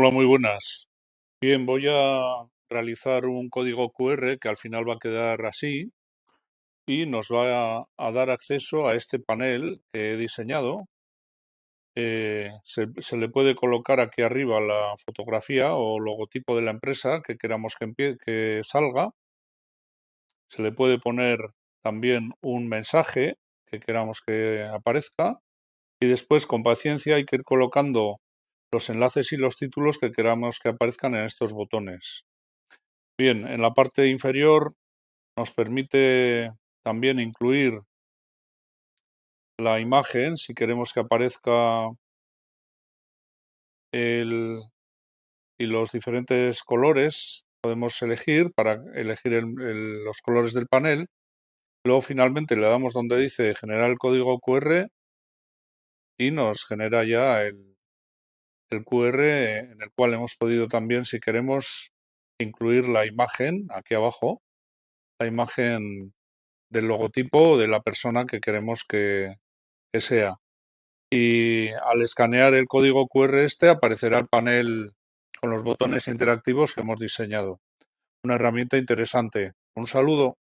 Hola, muy buenas. Bien, voy a realizar un código QR que al final va a quedar así y nos va a, dar acceso a este panel que he diseñado. Eh, se, le puede colocar aquí arriba la fotografía o logotipo de la empresa que queramos que, que salga. Se le puede poner también un mensaje que queramos que aparezca. Y después, con paciencia, hay que ir colocando los enlaces y los títulos que queramos que aparezcan en estos botones. Bien, en la parte inferior nos permite también incluir la imagen si queremos que aparezca el, y los diferentes colores podemos elegir para elegir los colores del panel. Luego finalmente le damos donde dice generar el código QR y nos genera ya el, el QR en el cual hemos podido también, si queremos, incluir la imagen aquí abajo, la imagen del logotipo de la persona que queremos que, que sea. Y al escanear el código QR este aparecerá el panel con los botones interactivos que hemos diseñado. Una herramienta interesante. Un saludo.